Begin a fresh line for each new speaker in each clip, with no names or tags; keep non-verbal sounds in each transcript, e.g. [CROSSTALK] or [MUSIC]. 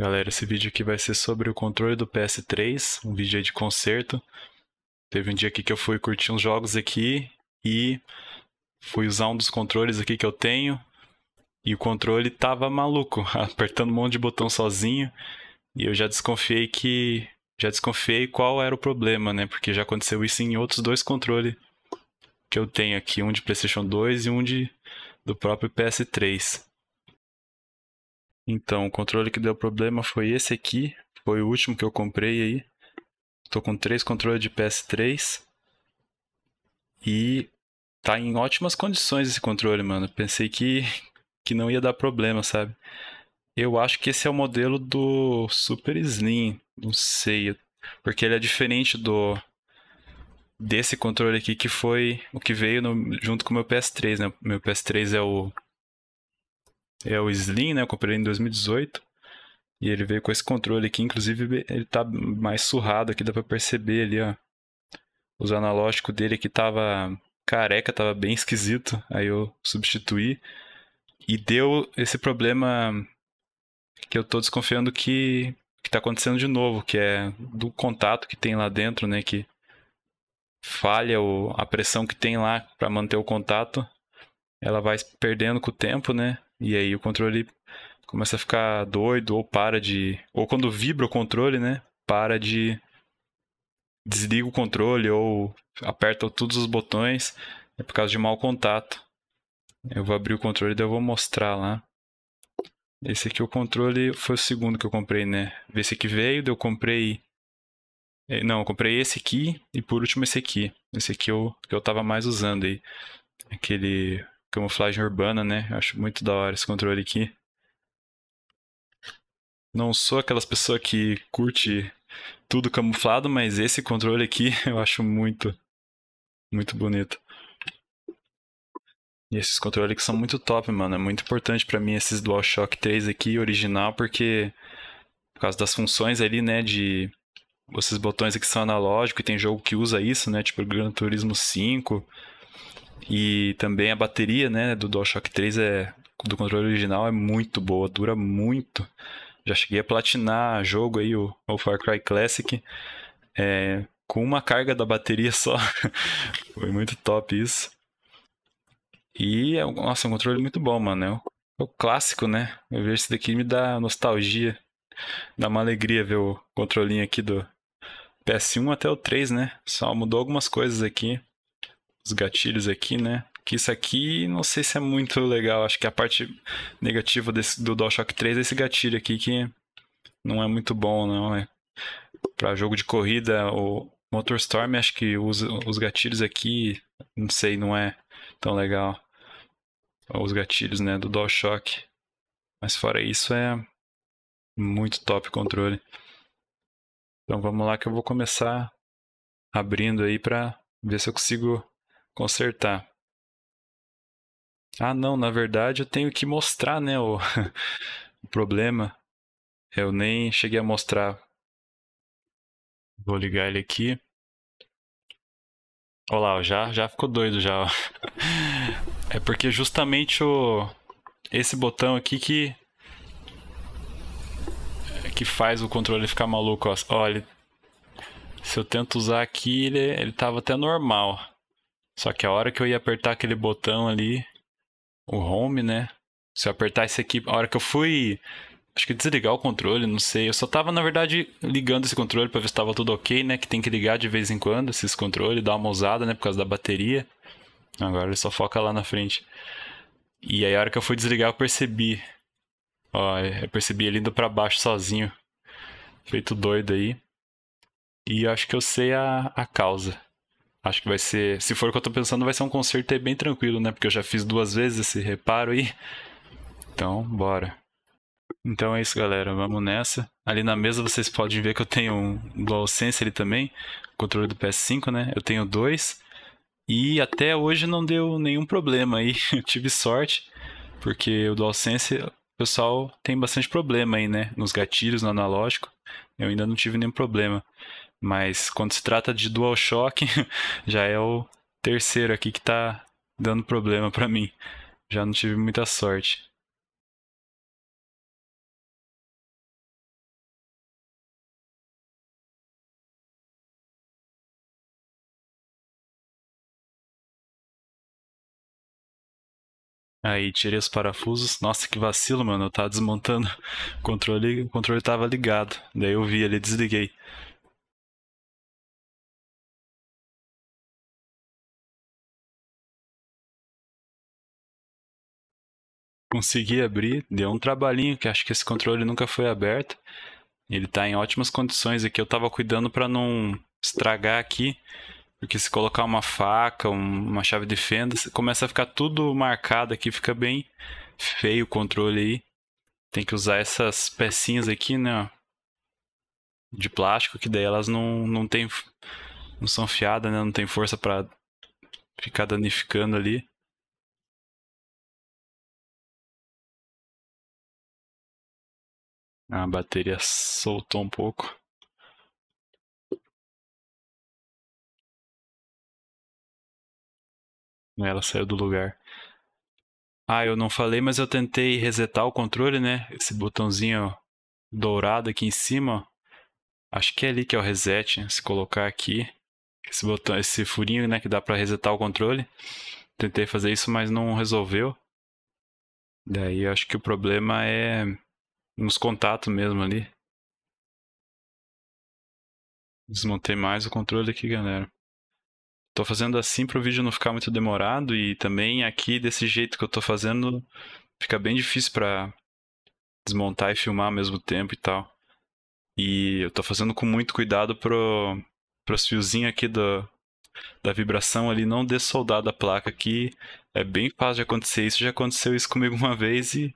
Galera, esse vídeo aqui vai ser sobre o controle do PS3, um vídeo aí de concerto. Teve um dia aqui que eu fui curtir uns jogos aqui e fui usar um dos controles aqui que eu tenho e o controle tava maluco, [LAUGHS] apertando um monte de botão sozinho e eu já desconfiei que já desconfiei qual era o problema, né? Porque já aconteceu isso em outros dois controles que eu tenho aqui, um de PlayStation 2 e um de do próprio PS3. Então, o controle que deu problema foi esse aqui. Foi o último que eu comprei aí. Tô com três controles de PS3. E tá em ótimas condições esse controle, mano. Pensei que, que não ia dar problema, sabe? Eu acho que esse é o modelo do Super Slim. Não sei. Porque ele é diferente do desse controle aqui que foi o que veio no, junto com o meu PS3, né? Meu PS3 é o é o Slim, né? Eu comprei ele em 2018. E ele veio com esse controle aqui, inclusive ele tá mais surrado aqui, dá pra perceber ali, ó. Os analógicos dele aqui tava careca, tava bem esquisito. Aí eu substituí. E deu esse problema que eu tô desconfiando que, que tá acontecendo de novo, que é do contato que tem lá dentro, né? Que falha o, a pressão que tem lá para manter o contato. Ela vai perdendo com o tempo, né? E aí o controle começa a ficar doido ou para de. Ou quando vibra o controle, né? Para de. Desliga o controle ou aperta todos os botões. É por causa de mau contato. Eu vou abrir o controle e eu vou mostrar lá. Esse aqui é o controle foi o segundo que eu comprei, né? Esse aqui veio, eu comprei. É, não, eu comprei esse aqui e por último esse aqui. Esse aqui eu, é que eu tava mais usando aí. Aquele camuflagem urbana, né? Acho muito da hora esse controle aqui. Não sou aquelas pessoas que curte tudo camuflado, mas esse controle aqui [LAUGHS] eu acho muito, muito bonito. E esses controles que são muito top, mano. É muito importante para mim esses DualShock 3 aqui, original, porque por causa das funções ali, né, de esses botões aqui são analógicos e tem jogo que usa isso, né, tipo Gran Turismo 5, e também a bateria, né, do DualShock 3 é do controle original é muito boa, dura muito. Já cheguei a platinar jogo aí o, o Far Cry Classic é, com uma carga da bateria só. [LAUGHS] Foi muito top isso. E é nossa, é um controle muito bom, mano. É, é o, clássico, né? Eu vejo isso daqui me dá nostalgia. Dá uma alegria ver o controlinho aqui do PS1 até o 3, né? Só mudou algumas coisas aqui os gatilhos aqui, né? Que isso aqui, não sei se é muito legal. Acho que a parte negativa desse, do DualShock 3 é esse gatilho aqui que não é muito bom, não é? Né? Para jogo de corrida, o Storm, acho que usa os gatilhos aqui, não sei, não é tão legal. Os gatilhos, né, do DualShock. Mas fora isso é muito top o controle. Então vamos lá que eu vou começar abrindo aí para ver se eu consigo consertar. Ah, não, na verdade eu tenho que mostrar, né, o, [LAUGHS] o problema. Eu nem cheguei a mostrar. Vou ligar ele aqui. Olha lá, já, já ficou doido já. [LAUGHS] é porque justamente o esse botão aqui que que faz o controle ficar maluco. Olha, se eu tento usar aqui, ele, ele tava até normal. Só que a hora que eu ia apertar aquele botão ali, o home, né? Se eu apertar esse aqui, a hora que eu fui, acho que desligar o controle, não sei. Eu só tava, na verdade, ligando esse controle para ver se tava tudo ok, né? Que tem que ligar de vez em quando esses controles, dar uma usada, né? Por causa da bateria. Agora ele só foca lá na frente. E aí a hora que eu fui desligar, eu percebi. Ó, eu percebi ele indo para baixo sozinho. Feito doido aí. E acho que eu sei a, a causa. Acho que vai ser. Se for o que eu tô pensando, vai ser um concerto bem tranquilo, né? Porque eu já fiz duas vezes esse reparo aí. Então, bora. Então é isso, galera. Vamos nessa. Ali na mesa vocês podem ver que eu tenho um DualSense ali também. Controle do PS5, né? Eu tenho dois. E até hoje não deu nenhum problema aí. [LAUGHS] Eu tive sorte, porque o DualSense, o pessoal tem bastante problema aí, né? Nos gatilhos, no analógico. Eu ainda não tive nenhum problema. Mas quando se trata de dual shock [LAUGHS] já é o terceiro aqui que tá dando problema para mim. Já não tive muita sorte. Aí tirei os parafusos. Nossa, que vacilo, mano. Eu tava desmontando. O controle, o controle tava ligado. Daí eu vi ali, desliguei. Consegui abrir, deu um trabalhinho, que acho que esse controle nunca foi aberto. Ele está em ótimas condições aqui. Eu estava cuidando para não estragar aqui, porque se colocar uma faca, uma chave de fenda, começa a ficar tudo marcado aqui, fica bem feio o controle aí. Tem que usar essas pecinhas aqui, né, de plástico, que daí elas não, não tem não são fiadas, né, não tem força para ficar danificando ali.
A bateria soltou um pouco. Ela saiu do lugar.
Ah, eu não falei, mas eu tentei resetar o controle, né? Esse botãozinho dourado aqui em cima. Acho que é ali que é o reset. Né? Se colocar aqui, esse botão, esse furinho, né, que dá para resetar o controle. Tentei fazer isso, mas não resolveu. Daí eu acho que o problema é nos contatos mesmo ali. Desmontei mais o controle aqui, galera. Tô fazendo assim para o vídeo não ficar muito demorado e também aqui desse jeito que eu tô fazendo fica bem difícil para desmontar e filmar ao mesmo tempo e tal. E eu tô fazendo com muito cuidado pro os fiozinhos aqui do, da vibração ali não dessoldar da placa aqui. É bem fácil de acontecer isso. Já aconteceu isso comigo uma vez e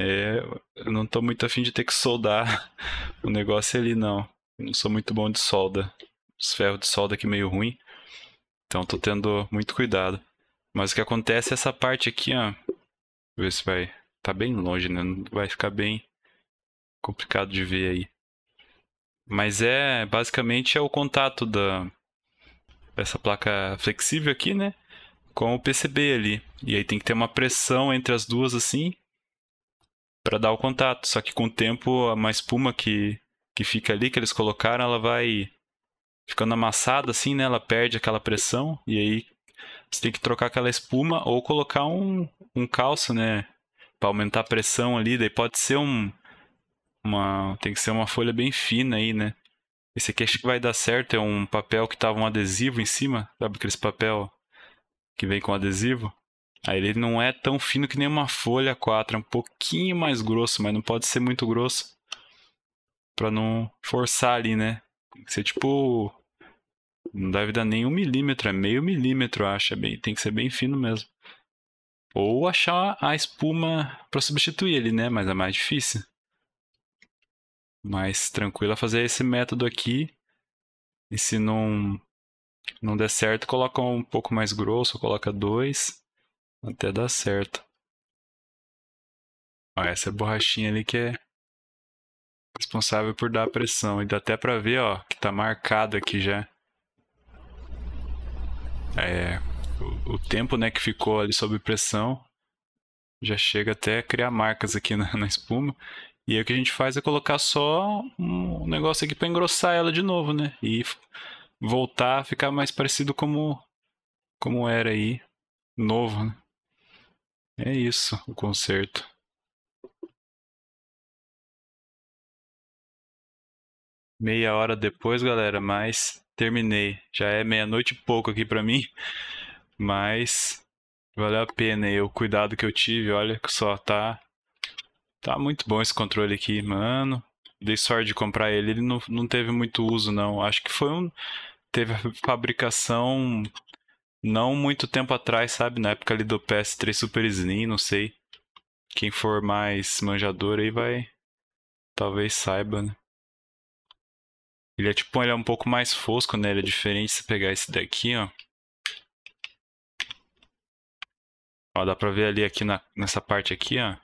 é, eu não tô muito afim de ter que soldar [LAUGHS] o negócio ali, não. Eu não sou muito bom de solda. Os ferros de solda aqui meio ruim. Então tô tendo muito cuidado. Mas o que acontece é essa parte aqui, ó. Ver se vai. Tá bem longe, né? Vai ficar bem complicado de ver aí. Mas é basicamente é o contato da essa placa flexível aqui, né? Com o PCB ali. E aí tem que ter uma pressão entre as duas assim para dar o contato. Só que com o tempo, uma espuma que, que fica ali, que eles colocaram, ela vai ficando amassada assim, né? Ela perde aquela pressão e aí você tem que trocar aquela espuma ou colocar um, um calço, né? Para aumentar a pressão ali. Daí pode ser um. Uma, tem que ser uma folha bem fina aí, né? Esse aqui acho que vai dar certo. É um papel que tava um adesivo em cima. Sabe aquele papel que vem com adesivo? Aí ele não é tão fino que nem uma folha 4, é um pouquinho mais grosso, mas não pode ser muito grosso para não forçar ali, né? Tem que ser tipo não deve dar nem um milímetro, é meio milímetro, acha é bem, tem que ser bem fino mesmo. Ou achar a espuma para substituir ele, né? Mas é mais difícil. Mais tranquilo é fazer esse método aqui. E se não não der certo, coloca um pouco mais grosso, coloca dois. Até dá certo. Ó, essa borrachinha ali que é responsável por dar a pressão. E dá até pra ver, ó, que tá marcado aqui já. É, o, tempo, né, que ficou ali sob pressão já chega até a criar marcas aqui na, na espuma. E aí o que a gente faz é colocar só um negócio aqui para engrossar ela de novo, né? E voltar a ficar mais parecido como, como era aí, novo, né? É isso, o concerto. Meia hora depois, galera, mas terminei. Já é meia-noite e pouco aqui para mim, [LAUGHS] mas valeu a pena e o cuidado que eu tive. Olha que só tá. Tá muito bom esse controle aqui, mano. Dei sorte de comprar ele. Ele não, não teve muito uso, não. Acho que foi um. Teve a fabricação não muito tempo atrás, sabe? Na época ali do PS3 Super Slim, não sei. Quem for mais manjador aí vai. Talvez saiba, né? Ele é tipo, ele é um pouco mais fosco, né? Ele é diferente se pegar esse daqui, ó. Ó, dá pra ver ali aqui na, nessa parte aqui, ó.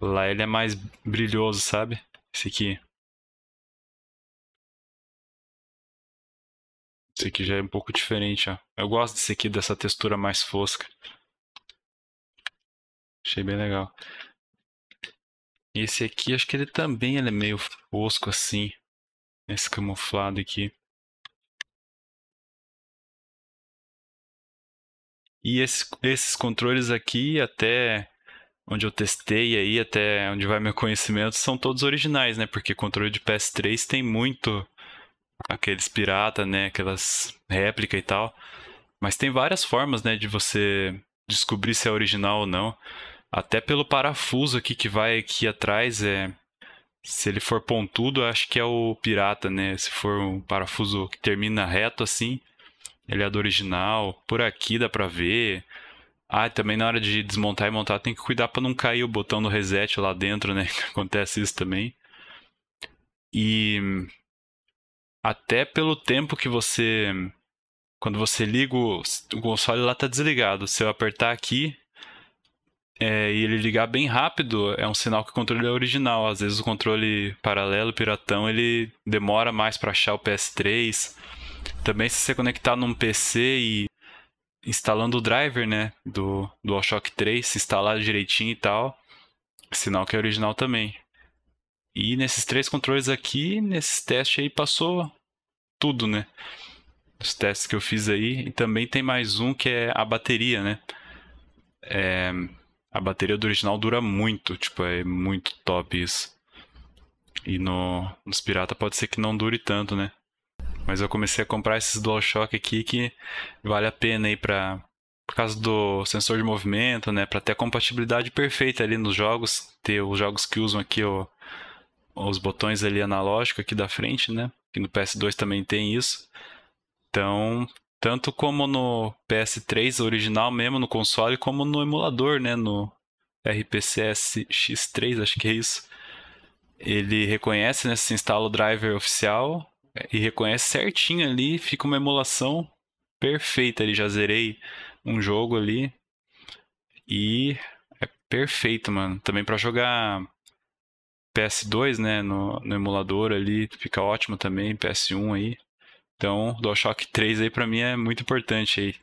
Lá ele é mais brilhoso,
sabe? Esse aqui.
Esse aqui já é um pouco diferente, ó. Eu gosto desse aqui, dessa textura mais fosca. Achei bem legal. Esse aqui, acho que ele também ele é meio fosco assim. Esse camuflado aqui. E esse, esses controles aqui, até onde eu testei aí, até onde vai meu conhecimento, são todos originais, né? Porque controle de PS3 tem muito aqueles pirata, né, aquelas réplica e tal. Mas tem várias formas, né, de você descobrir se é original ou não. Até pelo parafuso aqui que vai aqui atrás, é se ele for pontudo, acho que é o pirata, né? Se for um parafuso que termina reto assim, ele é do original. Por aqui dá pra ver. Ah, também na hora de desmontar e montar tem que cuidar para não cair o botão do reset lá dentro, né? [LAUGHS] Acontece isso também. E até pelo tempo que você. Quando você liga o, o console, lá está desligado. Se eu apertar aqui é, e ele ligar bem rápido, é um sinal que o controle é original. Às vezes o controle paralelo, piratão, ele demora mais para achar o PS3. Também se você conectar num PC e instalando o driver, né, do DualShock 3, se instalar direitinho e tal, sinal que é original também. E nesses três controles aqui, nesses testes aí, passou tudo, né? Os testes que eu fiz aí. E também tem mais um que é a bateria, né? É... A bateria do original dura muito, tipo, é muito top isso. E no, nos pirata pode ser que não dure tanto, né? Mas eu comecei a comprar esses DualShock aqui que vale a pena aí pra, por causa do sensor de movimento, né, para ter a compatibilidade perfeita ali nos jogos, ter os jogos que usam aqui o os botões ali analógicos aqui da frente, né? Que no PS2 também tem isso. Então, tanto como no PS3 original mesmo, no console, como no emulador, né? No RPCS X3, acho que é isso. Ele reconhece, né? Se instala o driver oficial e reconhece certinho ali, fica uma emulação perfeita ali. Já zerei um jogo ali. E é perfeito, mano. Também para jogar PS2, né, no, no emulador ali, fica ótimo também, PS1 aí. Então, DualShock 3 aí para mim é muito importante aí.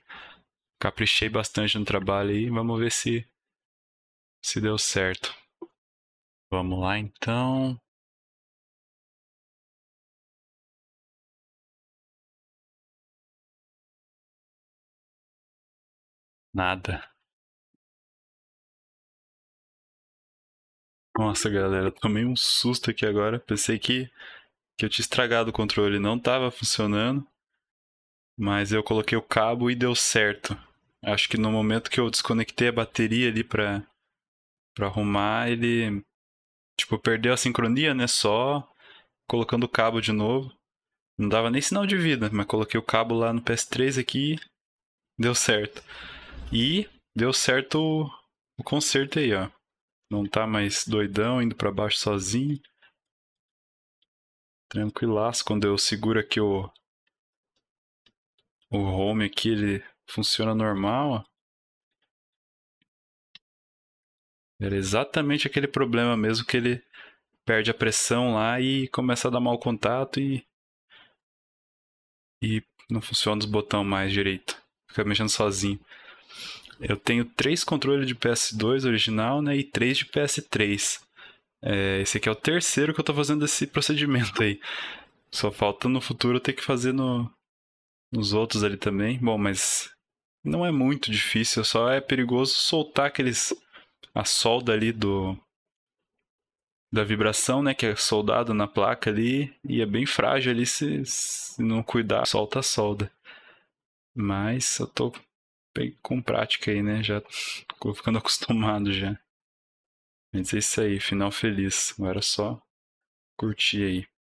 Caprichei bastante no trabalho aí, vamos ver se se deu certo. Vamos lá então. Nada. Nossa, galera, tomei um susto aqui agora. Pensei que, que eu tinha estragado o controle, não estava funcionando. Mas eu coloquei o cabo e deu certo. Acho que no momento que eu desconectei a bateria ali para arrumar, ele tipo perdeu a sincronia, né? Só colocando o cabo de novo. Não dava nem sinal de vida, mas coloquei o cabo lá no PS3 aqui, deu certo. E deu certo o, o conserto aí, ó. Não tá mais doidão, indo para baixo sozinho. Tranquilaço, quando eu seguro aqui o, o home aqui, ele funciona normal. Era exatamente aquele problema mesmo que ele perde a pressão lá e começa a dar mau contato e e não funciona os botões mais direito. Fica mexendo sozinho. Eu tenho três controles de PS2 original, né? E três de PS3. É, esse aqui é o terceiro que eu tô fazendo esse procedimento aí. Só falta no futuro eu ter que fazer no, nos outros ali também. Bom, mas não é muito difícil, só é perigoso soltar aqueles. a solda ali do. da vibração, né? Que é soldado na placa ali. E é bem frágil ali se, se não cuidar, solta a solda. Mas eu tô com prática aí, né? Já tô ficando [LAUGHS] acostumado já. Mas é isso aí, final feliz. Agora é
só curtir aí.